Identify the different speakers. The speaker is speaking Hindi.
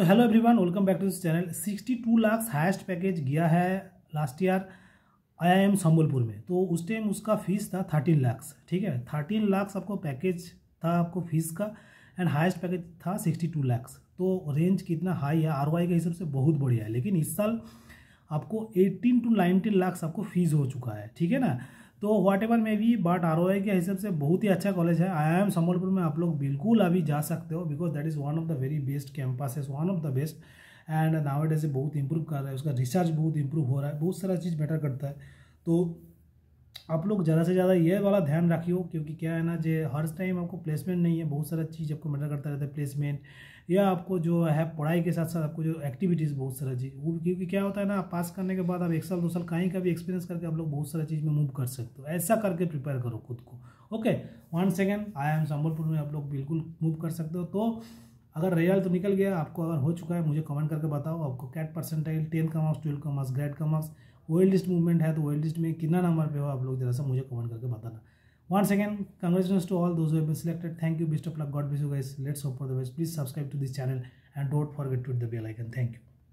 Speaker 1: so hello everyone welcome back to this channel 62 lakh highest package गया है लास्ट ईयर आईआईएम संबलपुर में तो उस टाइम उसका फीस था 13 लाख ठीक है 13 लाख आपको पैकेज था आपको फीस का एंड हाइस्ट पैकेज था 62 लाख तो रेंज कितना हाई है आर के हिसाब से बहुत बढ़िया है लेकिन इस साल आपको एट्टीन टू नाइनटीन लाख आपको फीस हो चुका है ठीक है ना तो वाट एवर मे भी बट आर के हिसाब से बहुत ही अच्छा कॉलेज है आई एम संबलपुर में आप लोग बिल्कुल अभी जा सकते हो because that is one of the very best campus is one of the best and नावेड से बहुत इंप्रूव कर रहा है उसका रिसर्च बहुत इंप्रूव हो रहा है बहुत सारा चीज़ बेटर करता है तो आप लोग ज़्यादा से ज़्यादा ये वाला ध्यान रखियो क्योंकि क्या है ना जो हर टाइम आपको प्लेसमेंट नहीं है बहुत सारा चीज़ आपको मैटर करता रहता है प्लेसमेंट या आपको जो है पढ़ाई के साथ साथ आपको जो एक्टिविटीज़ बहुत सारा चीज़ वो क्योंकि क्या होता है ना पास करने के बाद आप एक साल दो साल कहीं का भी एक्सपीरियंस करके आप लोग बहुत सारा चीज़ में मूव कर सकते हो ऐसा करके प्रिपेयर करो खुद को okay one second I am Sambalpur में आप लोग बिल्कुल मूव कर सकते हो तो अगर रियल तो निकल गया आपको अगर हो चुका है मुझे कमेंट करके बताओ आपको कैट परसेंटाइल टेंथ का मार्क्स ट्वेल्व का मार्क्स ग्रेड का मार्क्स वर्ल्ड लिस्ट मूवमेंट है तो वर्ल्ड लिस्ट में कितना नंबर पे हो आप लोग जरा सा मुझे कमेंट करके बताना one second congratulations to all those been selected thank you best of luck god bless you guys let's hope for the best please subscribe to this channel and don't forget to the bell icon thank you